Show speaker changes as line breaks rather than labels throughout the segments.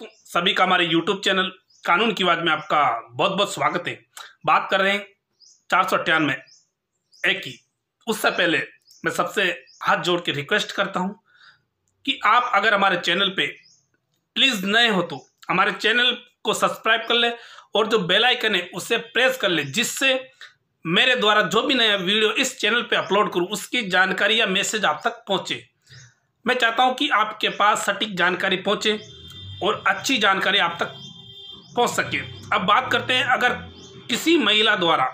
तो सभी का हमारे यूट्यूब चैनल कानून की आवाज़ में आपका बहुत बहुत स्वागत है बात कर रहे हैं चार सौ अट्ठानवे एक की उससे पहले मैं सबसे हाथ जोड़ के रिक्वेस्ट करता हूं कि आप अगर हमारे चैनल पे प्लीज़ नए हो तो हमारे चैनल को सब्सक्राइब कर ले और जो बेल आइकन है उसे प्रेस कर ले जिससे मेरे द्वारा जो भी नया वीडियो इस चैनल पे अपलोड करूँ उसकी जानकारी या मैसेज आप तक पहुँचे मैं चाहता हूं कि आपके पास सटीक जानकारी पहुंचे और अच्छी जानकारी आप तक पहुंच सके अब बात करते हैं अगर किसी महिला द्वारा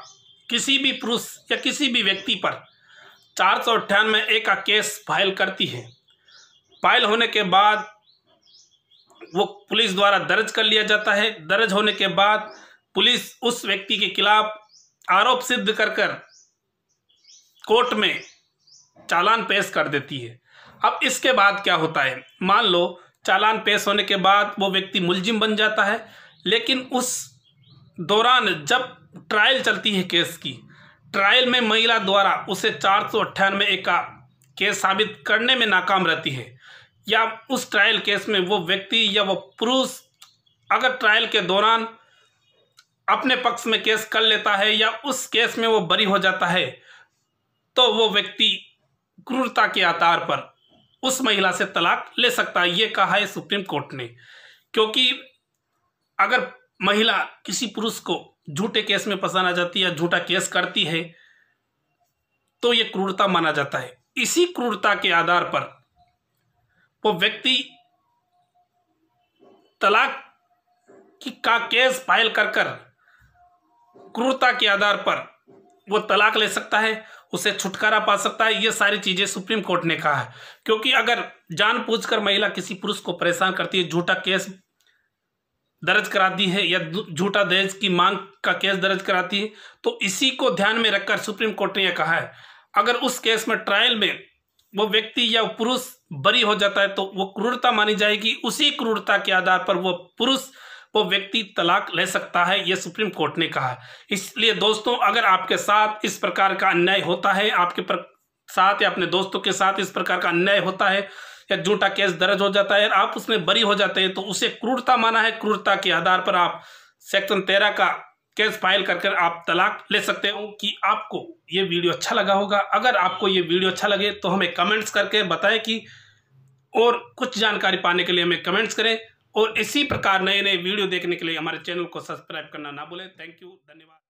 किसी भी पुरुष या किसी भी व्यक्ति पर चार सौ अट्ठानवे ए का केस फाइल करती है फाइल होने के बाद वो पुलिस द्वारा दर्ज कर लिया जाता है दर्ज होने के बाद पुलिस उस व्यक्ति के खिलाफ आरोप सिद्ध कर कर कोर्ट में चालान पेश कर देती है अब इसके बाद क्या होता है मान लो चालान पेश होने के बाद वो व्यक्ति मुलजिम बन जाता है लेकिन उस दौरान जब ट्रायल चलती है केस की ट्रायल में महिला द्वारा उसे चार सौ अट्ठानवे ए का केस साबित करने में नाकाम रहती है या उस ट्रायल केस में वो व्यक्ति या वो पुरुष अगर ट्रायल के दौरान अपने पक्ष में केस कर लेता है या उस केस में वो बरी हो जाता है तो वो व्यक्ति क्रूरता के आधार पर उस महिला से तलाक ले सकता है ये कहा है सुप्रीम कोर्ट ने क्योंकि अगर महिला किसी पुरुष को झूठे केस में फंसाना जाती है या झूठा केस करती है तो ये क्रूरता माना जाता है इसी क्रूरता के आधार पर वो व्यक्ति तलाक की का केस फाइल कर क्रूरता के आधार पर वो तलाक ले सकता है उसे छुटकारा पा सकता है ये सारी चीज़ें सुप्रीम कोर्ट ने कहा है क्योंकि अगर जानबूझकर महिला किसी पुरुष को परेशान करती है झूठा केस दर्ज कराती है या झूठा दहेज की मांग का केस दर्ज कराती है तो इसी को ध्यान में रखकर सुप्रीम कोर्ट ने यह कहा है अगर उस केस में ट्रायल में वो व्यक्ति या पुरुष बरी हो जाता है तो वो क्रूरता मानी जाएगी उसी क्रूरता के आधार पर वो पुरुष वो व्यक्ति तलाक ले सकता है ये सुप्रीम कोर्ट ने कहा है इसलिए दोस्तों अगर आपके साथ इस प्रकार का अन्याय होता है आपके पर साथ या अपने दोस्तों के साथ इस प्रकार का अन्याय होता है या झूठा केस दर्ज हो जाता है आप उसमें बरी हो जाते हैं तो उसे क्रूरता माना है क्रूरता के आधार पर आप सेक्शन तेरह का केस फाइल कर कर आप तलाक ले सकते हो कि आपको ये वीडियो अच्छा लगा होगा अगर आपको ये वीडियो अच्छा लगे तो हमें कमेंट्स करके बताएं कि और कुछ जानकारी पाने के लिए हमें कमेंट्स करें और इसी प्रकार नए नए वीडियो देखने के लिए हमारे चैनल को सब्सक्राइब करना ना भूलें थैंक यू धन्यवाद